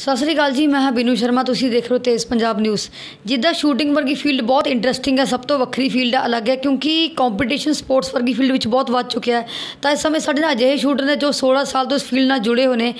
ਸਤਿ ਸ੍ਰੀ ਅਕਾਲ ਜੀ ਮੈਂ ਹਾਂ ਬੀਨੂ ਸ਼ਰਮਾ ਤੁਸੀਂ ਦੇਖ ਰਹੇ ਹੋ ਤੇਜ਼ ਪੰਜਾਬ ਨਿਊਜ਼ ਜਿੱਦਾਂ ਸ਼ੂਟਿੰਗ ਵਰਗੀ ਫੀਲਡ ਬਹੁਤ ਇੰਟਰਸਟਿੰਗ ਹੈ ਸਭ ਤੋਂ ਵੱਖਰੀ ਫੀਲਡ ਹੈ ਅਲੱਗ ਹੈ ਕਿਉਂਕਿ ਕੰਪੀਟੀਸ਼ਨ ਸਪੋਰਟਸ ਵਰਗੀ ਫੀਲਡ ਵਿੱਚ ਬਹੁਤ ਵੱਧ ਚੁੱਕਿਆ ਹੈ ਤਾਂ ਇਸ ਸਮੇਂ ਸਾਡੇ ਨਾਲ ਅਜਿਹੇ ਸ਼ੂਟਰ ਨੇ ਜੋ 16 ਸਾਲ ਤੋਂ ਇਸ ਫੀਲਡ ਨਾਲ ਜੁੜੇ ਹੋਏ ਨੇ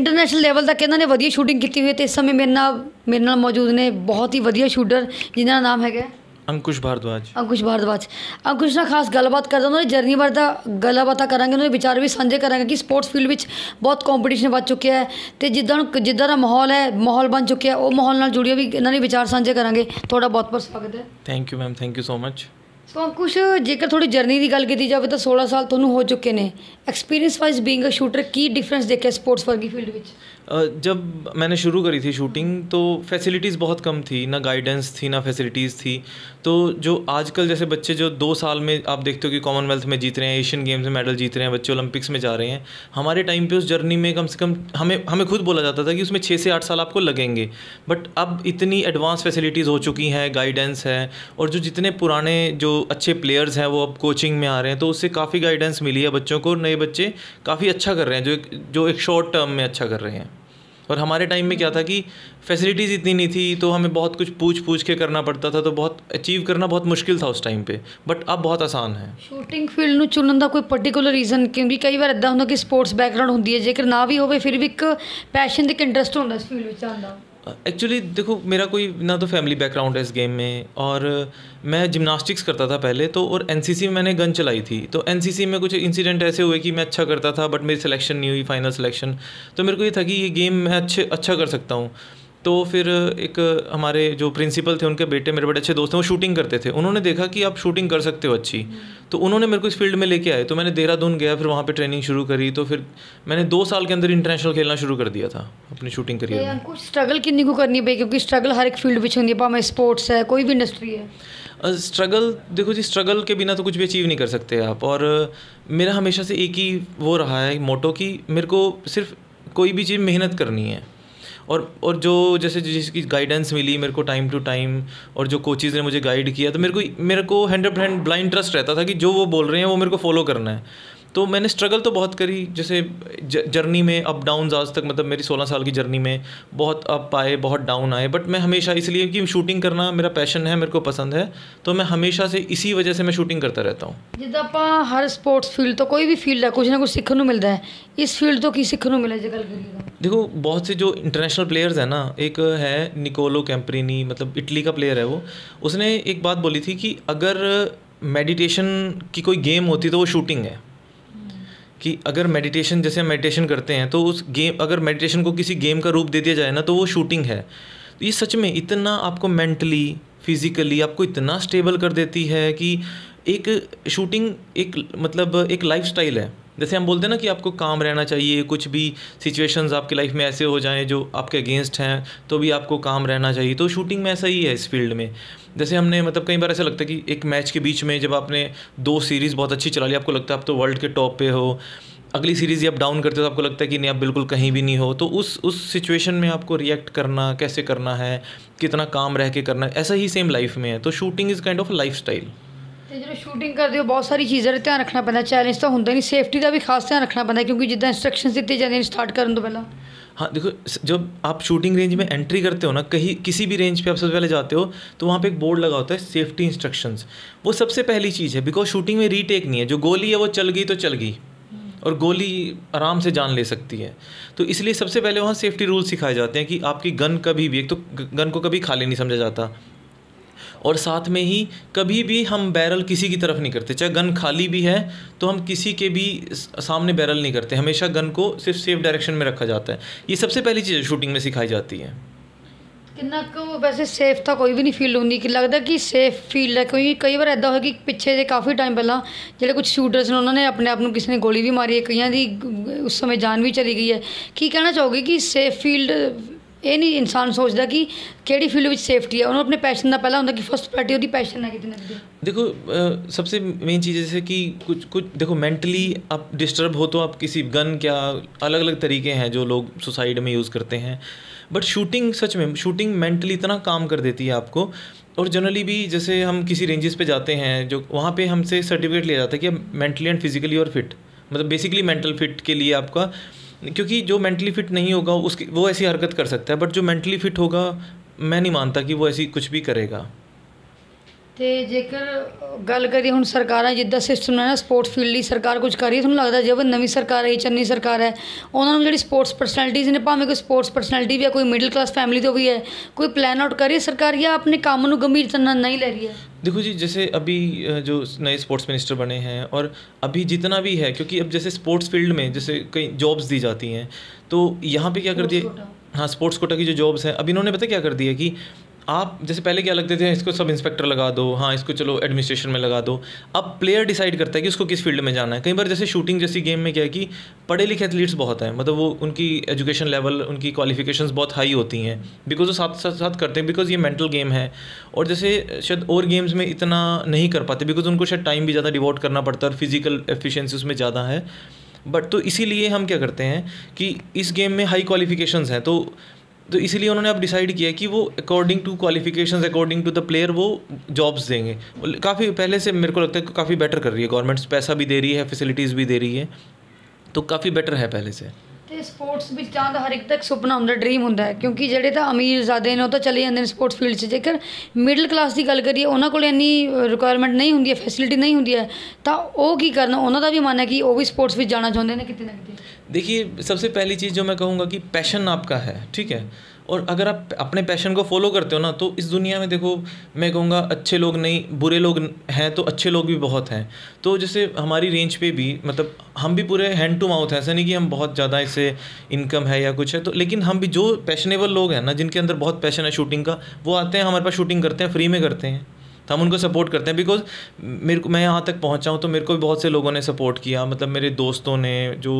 ਇੰਟਰਨੈਸ਼ਨਲ ਲੈਵਲ ਤੱਕ ਇਹਨਾਂ ਨੇ ਵਧੀਆ ਸ਼ੂਟਿੰਗ ਕੀਤੀ ਹੋਈ ਹੈ ਤੇ ਇਸ ਸਮੇਂ ਮੇਰੇ ਨਾਲ ਮੇਰੇ ਨਾਲ ਮੌਜੂਦ ਨੇ ਬਹੁਤ ਹੀ ਵਧੀਆ ਸ਼ੂਟਰ ਜਿਨ੍ਹਾਂ ਦਾ ਨਾਮ ਹੈਗਾ ਅੰਕੁਸ਼ ਭਾਰਦਵਾਜ ਅੰਕੁਸ਼ ਭਾਰਦਵਾਜ ਅੰਕੁਸ਼ ਨਾਲ ਖਾਸ ਗੱਲਬਾਤ ਕਰਦਾ ਉਹਨਾਂ ਦੀ ਜਰਨੀ ਬਾਰੇ ਦਾ ਗੱਲਬਾਤ ਕਰਾਂਗੇ ਉਹਨਾਂ ਦੇ ਵਿਚਾਰ ਵੀ ਸਾਂਝੇ ਕਰਾਂਗੇ ਕਿ ਸਪੋਰਟਸ ਫੀਲਡ ਵਿੱਚ ਬਹੁਤ ਕੰਪੀਟੀਸ਼ਨ ਵੱਧ ਚੁੱਕਿਆ ਹੈ ਤੇ ਜਿੱਦਾਂ ਜਿੱਦਾਂ ਦਾ ਮਾਹੌਲ ਹੈ ਮਾਹੌਲ ਬਣ ਚੁੱਕਿਆ ਉਹ ਮਾਹੌਲ ਨਾਲ ਜੁੜੀ ਵੀ ਇਹਨਾਂ ਦੇ ਵਿਚਾਰ ਸਾਂਝੇ ਕਰਾਂਗੇ ਤੁਹਾਡਾ ਬਹੁਤ ਬਹੁਤ ਸਵਾਗਤ ਹੈ thank you ma'am thank you so much so Ankush ਜੇਕਰ ਥੋੜੀ ਜਰਨੀ ਦੀ ਗੱਲ ਕੀਤੀ ਜਾਵੇ ਤਾਂ 16 ਸਾਲ ਤੁਹਾਨੂੰ ਹੋ ਚੁੱਕੇ ਨੇ experience wise being a shooter ਕੀ ਡਿਫਰੈਂਸ ਦੇਖਿਆ ਸਪੋਰਟਸ ਵਰਗੀ ਫੀਲਡ ਵਿੱਚ जब ਮੈਂ ਸ਼ੁਰੂ ਕਰੀ ਸੀ ਸ਼ੂਟਿੰਗ ਤੋਂ ਫੈਸਿਲਿਟੀਆਂ ਬਹੁਤ ਕਮ ਥੀ ਨਾ ਗਾਈਡੈਂਸ ਥੀ ਨਾ ਫੈਸਿਲਿਟੀਆਂ ਥੀ तो जो आजकल जैसे बच्चे जो दो साल में आप देखते हो कि कॉमनवेल्थ में जीत रहे हैं एशियन गेम्स में मेडल जीत रहे हैं बच्चे ओलंपिक्स में जा रहे हैं हमारे टाइम पे उस जर्नी में कम से कम हमें हमें खुद बोला जाता था कि उसमें छः से आठ साल आपको लगेंगे बट अब इतनी एडवांस फैसिलिटीज़ हो चुकी हैं गाइडेंस है और जो जितने पुराने जो अच्छे प्लेयर्स हैं वो अब कोचिंग में आ रहे हैं तो उससे काफ़ी गाइडेंस मिली है बच्चों को और नए बच्चे काफ़ी अच्छा कर रहे हैं जो जो एक शॉर्ट टर्म में अच्छा कर रहे हैं और हमारे टाइम में क्या था कि फैसिलिटीज़ इतनी नहीं थी तो हमें बहुत कुछ पूछ पूछ के करना ਪੜਦਾ था तो बहुत ਅਚੀਵ ਕਰਨਾ ਬਹੁਤ ਮੁਸ਼ਕਿਲ था उस टाइम पे बट अब बहुत आसान है ਸ਼ੂਟਿੰਗ ਫੀਲਡ ਨੂੰ ਚੁਣਨ ਦਾ ਕੋਈ ਪਾਰਟਿਕੂਲਰ ਰੀਜ਼ਨ ਕਿਉਂਕਿ ਕਈ ਵਾਰ ਇਦਾਂ ਹੁੰਦਾ ਕਿ ਸਪੋਰਟਸ ਬੈਕਗ੍ਰਾਉਂਡ ਹੁੰਦੀ ਹੈ ਜੇਕਰ ਨਾ ਵੀ ਹੋਵੇ ਫਿਰ ਵੀ ਇੱਕ ਪੈਸ਼ਨ ਤੇ ਇੱਕ ਇੰਟਰਸਟ ਹੁੰਦਾ ਇਸ ਫੀਲਡ ਵਿੱਚ ਆਉਂਦਾ एक्चुअली देखो मेरा कोई ना तो फैमिली बैकग्राउंड है इस गेम में और मैं जिमनास्टिक्स करता था पहले तो और एन में मैंने गन चलाई थी तो एन में कुछ इंसिडेंट ऐसे हुए कि मैं अच्छा करता था बट मेरी सिलेक्शन नहीं हुई फाइनल सिलेक्शन तो मेरे को ये था कि ये गेम मैं अच्छे अच्छा कर सकता हूँ तो फिर एक हमारे जो प्रिंसिपल थे उनके बेटे मेरे बड़े अच्छे दोस्त हैं वो शूटिंग करते थे उन्होंने देखा कि आप शूटिंग कर सकते हो अच्छी तो उन्होंने मेरे को इस फील्ड में लेके आए तो मैंने देहरादून गया फिर वहाँ पे ट्रेनिंग शुरू करी तो फिर मैंने दो साल के अंदर इंटरनेशनल खेलना शुरू कर दिया था अपनी शूटिंग करियर में स्ट्रगल किन्नी को करनी पड़ी क्योंकि स्ट्रगल हर एक फील्ड में होंगी है स्पोर्ट्स है कोई भी इंडस्ट्री है स्ट्रगल देखो जी स्ट्रगल के बिना तो कुछ भी अचीव नहीं कर सकते आप और मेरा हमेशा से एक ही वो रहा है मोटो कि मेरे को सिर्फ कोई भी चीज़ मेहनत करनी है और और जो जैसे जिसकी गाइडेंस मिली मेरे को टाइम टू टाइम और जो कोचिज़ ने मुझे गाइड किया तो मेरे को मेरे को हंड्रेड परसेंट ब्लाइंड ट्रस्ट रहता था कि जो वो बोल रहे हैं वो मेरे को फॉलो करना है तो मैंने स्ट्रगल तो बहुत करी जैसे जर्नी में अप डाउन आज तक मतलब मेरी 16 साल की जर्नी में बहुत अप आए बहुत डाउन आए बट मैं हमेशा इसलिए कि शूटिंग करना मेरा पैशन है मेरे को पसंद है तो मैं हमेशा से इसी वजह से मैं शूटिंग करता रहता हूँ जब आप हर स्पोर्ट्स फील्ड तो कोई भी फील्ड है कुछ ना कुछ सीखने को मिलता है इस फील्ड तो की सीखने को ਮਿਲਿਆ देखो बहुत से जो इंटरनेशनल प्लेयर्स हैं ना एक है निकोलो कैम्परिनी मतलब इटली का प्लेयर है वो उसने एक बात बोली थी कि अगर मेडिटेशन की कोई गेम होती तो वो शूटिंग है कि अगर मेडिटेशन जैसे हम मेडिटेशन करते हैं तो उस गेम अगर मेडिटेशन को किसी गेम का रूप दे दिया जाए ना तो वो शूटिंग है तो ये सच में इतना आपको मेंटली फिज़िकली आपको इतना स्टेबल कर देती है कि एक शूटिंग एक मतलब एक लाइफ है जैसे हम बोलते हैं ना कि आपको काम रहना चाहिए कुछ भी सिचुएशंस आपकी लाइफ में ऐसे हो जाएं जो आपके अगेंस्ट हैं तो भी आपको काम रहना चाहिए तो शूटिंग में ऐसा ही है इस फील्ड में जैसे हमने मतलब कई बार ऐसा लगता है कि एक मैच के बीच में जब आपने दो सीरीज़ बहुत अच्छी चला ली आपको लगता है आप तो वर्ल्ड के टॉप पे हो अगली सीरीज़ जब डाउन करते हो तो आपको लगता है कि नहीं आप बिल्कुल कहीं भी नहीं हो तो उस उस सिचुएशन में आपको रिएक्ट करना कैसे करना है कितना काम रह के करना है ऐसा ही सेम लाइफ में है तो shooting is kind of lifestyle जो शूटिंग करते हो बहुत सारी चीज़ों का ध्यान रखना पैदा चैलेंज तो होंगे नहीं सेफ्टी का भी खास ध्यान रखना पैदा क्योंकि जिदा इंस्ट्रक्शन दिए जाते हैं स्टार्ट कर ਕਰਨ ਤੋਂ हाँ देखो जब आप शूटिंग रेंज में एंट्री करते हो ना कहीं किसी भी रेंज पे आप सबसे पहले जाते हो तो वहाँ पे एक बोर्ड लगा होता है सेफ्टी इंस्ट्रक्शंस वो सबसे पहली चीज़ है बिकॉज शूटिंग में रीटेक नहीं है जो गोली है वो चल गई तो चल गई और गोली आराम से जान ले सकती है तो इसलिए सबसे पहले वहाँ सेफ्टी रूल सिखाए जाते हैं कि आपकी गन कभी भी एक तो गन को कभी खाली नहीं समझा जाता और साथ में ही कभी भी हम बैरल किसी की तरफ नहीं करते चाहे गन खाली भी है तो हम किसी के भी सामने बैरल नहीं करते हमेशा गन को सिर्फ सेफ डायरेक्शन में रखा जाता है ये सबसे पहली चीज़ शूटिंग में सिखाई जाती है किन्ना को वैसे सेफ था तो कोई भी नहीं फील होती कि लगता कि सेफ फील है क्योंकि कई बार ऐदा होगा कि पिछले जो काफ़ी टाइम पहला जो कुछ शूटर्स ने उन्होंने अपने आप में किसी ने गोली भी मारी है कई उस समय जान भी चली गई है कि कहना चाहोगे कि सेफ फील्ड ये नहीं इंसान सोचता कि ਕਿਹੜੀ फील्ड में सेफ्टी है उन्होंने अपने पैशन का पहला ਹੁੰਦਾ ਕਿ ਫਸਟ ਪ੍ਰਾਇੋਰਟੀ ਉਹਦੀ ਪੈਸ਼ਨ ਹੈ ਕਿਤੇ देखो सबसे मेन चीज़ जैसे कि कुछ कुछ देखो मेंटली आप डिस्टर्ब हो तो आप किसी गन क्या अलग अलग तरीके हैं जो लोग सुसाइड में यूज़ करते हैं बट शूटिंग सच में शूटिंग मेंटली इतना काम कर देती है आपको और जनरली भी जैसे हम किसी रेंजेस पे जाते हैं जो वहाँ पे हमसे सर्टिफिकेट लिया जाता है कि मेंटली एंड फिजिकली और फिट मतलब बेसिकली मेंटल फिट के लिए आपका क्योंकि जो मेंटली फिट नहीं होगा उसकी वो ऐसी हरकत कर सकता है बट जो मेंटली फिट होगा मैं नहीं मानता कि वो ऐसी कुछ भी करेगा ਤੇ ਜੇਕਰ ਗੱਲ ਕਰੀ ਹੁਣ ਸਰਕਾਰਾਂ ਜਿੱਦਾਂ ਸਿਸਟਮ ਹੈ ਨਾ ਸਪੋਰਟ ਫੀਲਡ ਲਈ ਸਰਕਾਰ ਕੁਝ ਕਰ ਰਹੀ ਹੈ ਤੁਹਾਨੂੰ ਲੱਗਦਾ ਜੇ ਨਵੀਂ ਸਰਕਾਰ ਹੈ ਚੰਨੀ ਸਰਕਾਰ ਹੈ ਉਹਨਾਂ ਨੂੰ ਜਿਹੜੀ ਸਪੋਰਟਸ ਪਰਸਨੈਲਿਟੀਜ਼ ਨੇ ਭਾਵੇਂ ਕੋਈ ਸਪੋਰਟਸ ਪਰਸਨੈਲਿਟੀ ਵੀ ਹੈ ਕੋਈ ਮਿਡਲ ਕਲਾਸ ਫੈਮਿਲੀ ਤੋਂ ਵੀ ਹੈ ਕੋਈ ਪਲਾਨ ਆਊਟ ਕਰ ਰਹੀ ਹੈ ਸਰਕਾਰ ਜਾਂ ਆਪਣੇ ਕੰਮ ਨੂੰ ਗੰਭੀਰਤਾ ਨਾਲ ਨਹੀਂ ਲੈ ਰਹੀ ਹੈ देखो जी जैसे अभी जो नए स्पोर्ट्स मिनिस्टर बने हैं और अभी जितना भी है क्योंकि अब जैसे स्पोर्ट्स फील्ड में जैसे कई जॉब्स दी जाती हैं तो यहाँ पे क्या कर दिए हाँ स्पोर्ट्स कोटा की जो जॉब्स हैं अब इन्होंने पता क्या कर दिया कि आप जैसे पहले क्या लगते थे इसको सब इंस्पेक्टर लगा दो हाँ इसको चलो एडमिनिस्ट्रेशन में लगा दो अब प्लेयर डिसाइड करता है कि उसको किस फील्ड में जाना है कई बार जैसे शूटिंग जैसी गेम में क्या है कि पढ़े लिखे एथलीट्स बहुत हैं मतलब वो उनकी एजुकेशन लेवल उनकी क्वालिफिकेशन बहुत हाई होती हैं बिकॉज वो साथ साथ साथ करते हैं बिकॉज ये मेंटल गेम है और जैसे शायद और गेम्स में इतना नहीं कर पाते बिकॉज उनको शायद टाइम भी ज़्यादा डिवोट करना पड़ता है और फिजिकल एफिशिएंसी उसमें ज़्यादा है बट तो इसीलिए हम क्या करते हैं कि इस गेम में हाई क्वालिफिकेशन हैं तो तो इसीलिए उन्होंने अब डिसाइड किया कि वो according to qualifications according to the player वो जॉब्स देंगे काफ़ी पहले से मेरे को लगता है काफ़ी बेटर कर रही है गवर्नमेंट्स पैसा भी दे रही है फैसिलिटीज़ भी दे रही है तो काफ़ी बेटर है पहले से ਤੇ ਸਪੋਰਟਸ ਵਿੱਚ ਜਾਣ ਦਾ ਹਰ ਇੱਕ ਤੱਕ ਸੁਪਨਾ ਹੁੰਦਾ ਡ੍ਰੀਮ ਹੁੰਦਾ ਹੈ ਕਿਉਂਕਿ ਜਿਹੜੇ ਤਾਂ ਅਮੀਰ ਜ਼ਾਦੇ ਨੇ ਉਹ ਤਾਂ ਚਲੇ ਜਾਂਦੇ ਨੇ ਸਪੋਰਟਸ ਫੀਲਡ 'ਚ ਜੇਕਰ ਮਿਡਲ ਕਲਾਸ ਦੀ ਗੱਲ ਕਰੀਏ ਉਹਨਾਂ ਕੋਲ ਇੰਨੀ ਰਿਕੁਆਇਰਮੈਂਟ ਨਹੀਂ ਹੁੰਦੀ ਹੈ ਫੈਸਿਲਿਟੀ ਨਹੀਂ ਹੁੰਦੀ ਹੈ ਤਾਂ ਉਹ ਕੀ ਕਰਨ ਉਹਨਾਂ ਦਾ ਵੀ ਮਨ ਹੈ ਕਿ ਉਹ ਵੀ ਸਪੋਰਟਸ ਵਿੱਚ ਜਾਣਾ ਚਾਹੁੰਦੇ ਨੇ ਕਿਤੇ ਨਾ ਕਿਤੇ देखिए सबसे पहली चीज़ जो मैं कहूँगा कि पैशन आपका है ठीक है और अगर आप अपने पैशन को फॉलो करते हो ना तो इस दुनिया में देखो मैं कहूँगा अच्छे लोग नहीं बुरे लोग हैं तो अच्छे लोग भी बहुत हैं तो जैसे हमारी रेंज पे भी मतलब हम भी पूरे हैंड टू माउथ हैं ऐसा नहीं कि हम बहुत ज़्यादा इससे इनकम है या कुछ है तो लेकिन हम भी जो पैशनेबल लोग हैं ना जिनके अंदर बहुत पैशन है शूटिंग का वो आते हैं हमारे पास शूटिंग करते हैं फ्री में करते हैं तो हम उनको सपोर्ट करते हैं बिकॉज मेरे को मैं यहाँ तक पहुँचा हूँ तो मेरे को भी बहुत से लोगों ने सपोर्ट किया मतलब मेरे दोस्तों ने जो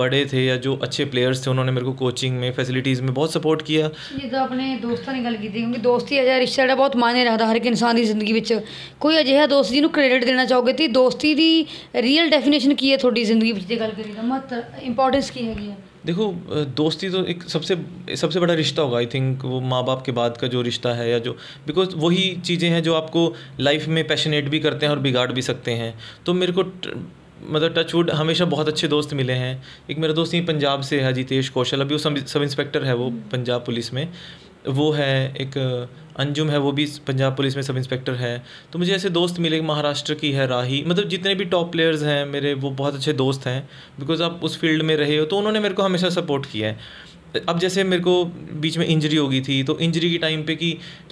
बड़े थे या जो अच्छे प्लेयर्स थे उन्होंने मेरे को कोचिंग में फैसिलिटीज़ में बहुत सपोर्ट किया ये तो अपने दोस्तों ने गल की क्योंकि दोस्ती अजा रिश्ता बहुत मायने रखता हर एक इंसान की जिंदगी ਵਿੱਚ ਕੋਈ ਅਜਿਹਾ ਦੋਸਤ ਜਿਹਨੂੰ ਕ੍ਰੈਡਿਟ ਦੇਣਾ ਚਾਹੋਗੇ ਤੇ ਦੋਸਤੀ ਦੀ ਰੀਅਲ ਡੈਫੀਨੇਸ਼ਨ ਕੀ ਹੈ ਤੁਹਾਡੀ ਜ਼ਿੰਦਗੀ ਵਿੱਚ ਜੇ ਗੱਲ ਕਰੀਏ ਤਾਂ ਮਹੱਤਵ ਇੰਪੋਰਟੈਂਸ देखो दोस्ती तो एक सबसे सबसे बड़ा रिश्ता होगा आई थिंक वो माँ बाप के बाद का जो रिश्ता है या जो बिकॉज वही चीज़ें हैं जो आपको लाइफ में पैशनेट भी करते हैं और बिगाड़ भी सकते हैं तो मेरे को मतलब टचवुड हमेशा बहुत अच्छे दोस्त मिले हैं एक मेरा दोस्त यहीं पंजाब से है जितेश कौशल अभी वो सब सब इंस्पेक्टर है वो हम्म। पंजाब पुलिस में वो है एक अंजुम है वो भी पंजाब पुलिस में सब इंस्पेक्टर है तो मुझे ऐसे दोस्त मिले महाराष्ट्र की है राही मतलब जितने भी टॉप प्लेयर्स हैं मेरे वो बहुत अच्छे दोस्त हैं बिकॉज आप उस फील्ड में रहे हो तो उन्होंने मेरे को हमेशा सपोर्ट किया है अब जैसे मेरे को बीच में इंजरी हो गई थी तो इंजरी के टाइम पे कि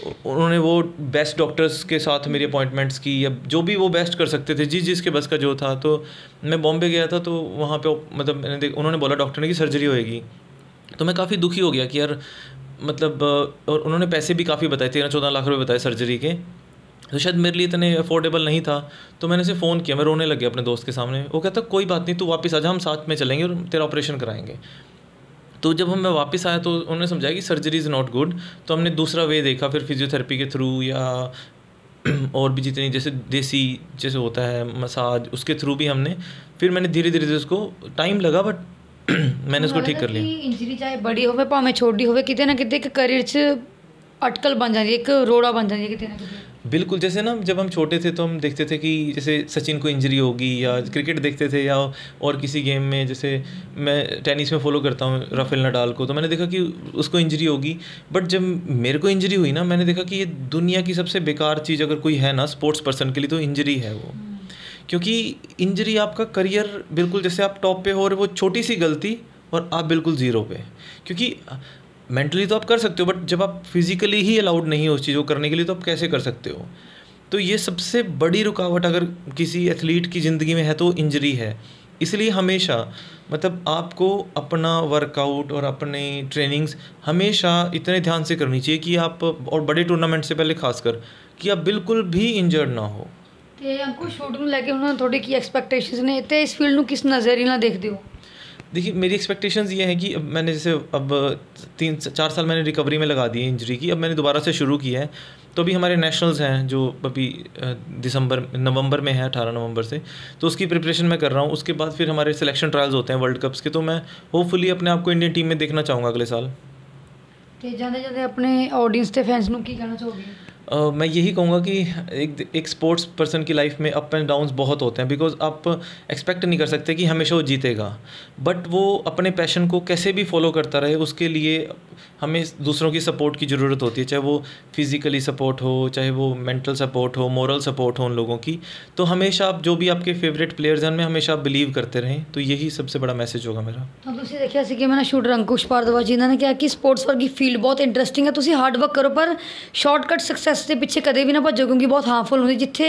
उन्होंने वो बेस्ट डॉक्टर्स के साथ मेरी अपॉइंटमेंट्स की या जो भी वो बेस्ट कर सकते थे जिस जिसके बस का जो था तो मैं बॉम्बे गया था तो वहाँ पे मतलब मैंने देख उन्होंने बोला डॉक्टर ने कि सर्जरी होएगी तो मैं काफ़ी दुखी हो गया कि यार मतलब और उन्होंने पैसे भी काफ़ी बताए तेरह चौदह लाख रुपए बताए सर्जरी के तो शायद मेरे लिए इतने अफोर्डेबल नहीं था तो मैंने उसे फ़ोन किया मैं रोने लग गया अपने दोस्त के सामने वो कहता कोई बात नहीं तू वापस आ जा हम साथ में चलेंगे और तेरा ऑपरेशन कराएंगे तो जब हम मैं वापस आया तो उन्होंने समझाया कि सर्जरी इज़ नॉट गुड तो हमने दूसरा वे देखा फिर फिजियोथेरेपी के थ्रू या और भी जितनी जैसे देसी जैसे होता है मसाज उसके थ्रू भी हमने फिर मैंने धीरे धीरे उसको टाइम लगा बट मैंने उसको ठीक कर लिया इंजरी चाहे बड़ी हो भावें छोटी होते ना कि एक करियर च अटकल बन जाती एक रोड़ा बन जाती है कितने बिल्कुल जैसे ना जब हम छोटे थे तो हम देखते थे कि जैसे सचिन को इंजरी होगी या क्रिकेट देखते थे या और किसी गेम में जैसे मैं टेनिस में फॉलो करता हूँ राफेल नडाल को तो मैंने देखा कि उसको इंजरी होगी बट जब मेरे को इंजरी हुई ना मैंने देखा कि ये दुनिया की सबसे बेकार चीज़ अगर कोई है ना स्पोर्ट्स पर्सन के लिए तो इंजरी है वो क्योंकि इंजरी आपका करियर बिल्कुल जैसे आप टॉप पे हो और वो छोटी सी गलती और आप बिल्कुल ज़ीरो पे क्योंकि मेंटली तो आप कर सकते हो बट जब आप फिज़िकली ही अलाउड नहीं हो उस चीज़ को करने के लिए तो आप कैसे कर सकते हो तो ये सबसे बड़ी रुकावट अगर किसी एथलीट की ज़िंदगी में है तो इंजरी है इसलिए हमेशा मतलब आपको अपना वर्कआउट और अपने ट्रेनिंग्स हमेशा इतने ध्यान से करनी चाहिए कि आप और बड़े टूर्नामेंट से पहले खासकर कि आप बिल्कुल भी इंजर्ड ना हो કે યન કુછ ફૂટમાં લેકે ઉના થોડી કી એક્સપેક્ટેશન્સ ને અને ઇસ ફિલ્ડ નું કિસ નઝરીના દેખ દેઓ દેખીએ મારી એક્સપેક્ટેશન્સ યે હે કી મેને જસે અબ 3 4 સાલ મેને રિકવરી મે લગા દિયે ઇન્જરી કી અબ મેને દુબારા સે શુરુ કિયા હે તો ભી હમારે નેશનલ્સ હે જો ભી ડિસેમ્બર નવેમ્બર મે હે 18 નવેમ્બર સે તો ઉસકી પ્રિપરેશન મે કર રહા હું ઉસકે બાદ ફિર હમારે સિલેક્શન ટ્રાયલ્સ હોતે હે વર્લ્ડ કપસ કે તો મે હોપફુલી અપને આપકો ઇન્ડિયન ટીમ મે દેખના ચાહુંગા અગલે સાલ તેજા દે જા દે અપને ઓડિયન્સ દે ફેન્સ નું કી કહના ચાહોગે मैं यही कहूँगा कि एक एक स्पोर्ट्स पर्सन की लाइफ में अप एंड डाउन्स बहुत होते हैं बिकॉज आप एक्सपेक्ट नहीं कर सकते कि हमेशा वो जीतेगा बट वो अपने पैशन को कैसे भी फॉलो करता रहे उसके लिए हमें दूसरों की सपोर्ट की ज़रूरत होती है चाहे वो फिज़िकली सपोर्ट हो चाहे वो मेंटल सपोर्ट हो मॉरल सपोर्ट हो उन लोगों की तो हमेशा आप जो भी आपके फेवरेट प्लेयर्स हैं उनमें हमेशा आप बिलीव करते रहें तो यही सबसे बड़ा मैसेज होगा मेरा अब तुम देखिए कि मैंने शूटर अंकुश भारद्वाज जी ने कहा कि स्पोर्ट्स वर्ग की फील्ड बहुत इंटरेस्टिंग है तुम तो हार्डवर्क करो पर शॉर्टकट सक्सेस ਪ੍ਰੋਸੈਸ ਦੇ ਪਿੱਛੇ ਕਦੇ ਵੀ ਨਾ ਭੱਜੋ ਕਿਉਂਕਿ ਬਹੁਤ ਹਾਰਮਫੁਲ ਹੁੰਦੀ ਜਿੱਥੇ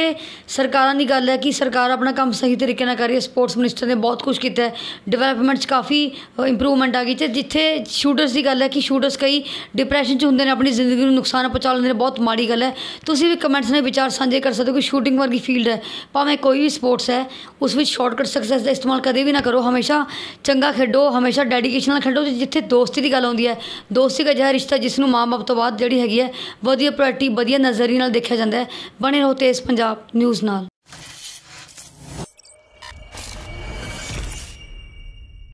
ਸਰਕਾਰਾਂ ਦੀ ਗੱਲ ਹੈ ਕਿ ਸਰਕਾਰ ਆਪਣਾ ਕੰਮ ਸਹੀ ਤਰੀਕੇ ਨਾਲ ਕਰ ਰਹੀ ਹੈ ਸਪੋਰਟਸ ਮਿਨਿਸਟਰ ਨੇ ਬਹੁਤ ਕੁਝ ਕੀਤਾ ਹੈ ਡਿਵੈਲਪਮੈਂਟ 'ਚ ਕਾਫੀ ਇੰਪਰੂਵਮੈਂਟ ਆ ਗਈ ਤੇ ਜਿੱਥੇ ਸ਼ੂਟਰਸ ਦੀ ਗੱਲ ਹੈ ਕਿ ਸ਼ੂਟਰਸ ਕਈ ਡਿਪਰੈਸ਼ਨ 'ਚ ਹੁੰਦੇ ਨੇ ਆਪਣੀ ਜ਼ਿੰਦਗੀ ਨੂੰ ਨੁਕਸਾਨ ਪਹੁੰਚਾ ਲੈਂਦੇ ਨੇ ਬਹੁਤ ਮਾੜੀ ਗੱਲ ਹੈ ਤੁਸੀਂ ਵੀ ਕਮੈਂਟਸ ਨਾਲ ਵਿਚਾਰ ਸਾਂਝੇ ਕਰ ਸਕਦੇ ਹੋ ਕਿ ਸ਼ੂਟਿੰਗ ਵਰਗੀ ਫੀਲਡ ਹੈ ਭਾਵੇਂ ਕੋਈ ਵੀ ਸਪੋਰਟਸ ਹੈ ਉਸ ਵਿੱਚ ਸ਼ਾਰਟਕਟ ਸਕਸੈਸ ਦਾ ਇਸਤੇਮਾਲ ਕਦੇ ਵੀ ਨਾ ਕਰੋ ਹਮੇਸ਼ਾ ਚੰਗਾ ਖੇਡੋ ਹਮੇਸ਼ਾ ਡੈਡੀਕੇਸ਼ਨ ਨਾਲ ਖੇਡੋ ਜਿੱਥੇ ਦੋਸਤੀ ਦੀ ਗੱਲ ਆਉਂਦੀ ਹੈ ਦੋਸਤੀ ਦਾ ਜਿਹੜਾ ਰਿਸ਼ਤਾ ਜਿਸ ਨੂੰ ਮਾਂ-ਬਾਪ ਤੋਂ ਬਾਅਦ ਜਿਹੜੀ ਹੈਗੀ ਹੈ ਵਧੀਆ ਪ੍ਰਾਇੋਰਟੀ ਵਧੀਆ ਨਜ਼ਰੀਏ ਨਾਲ ਦੇਖਿਆ ਜਾਂਦਾ ਹੈ ਬਣੇ ਰਹੋ ਤੇਜ਼ ਪੰਜਾਬ ਨਿਊਜ਼ ਨਾਲ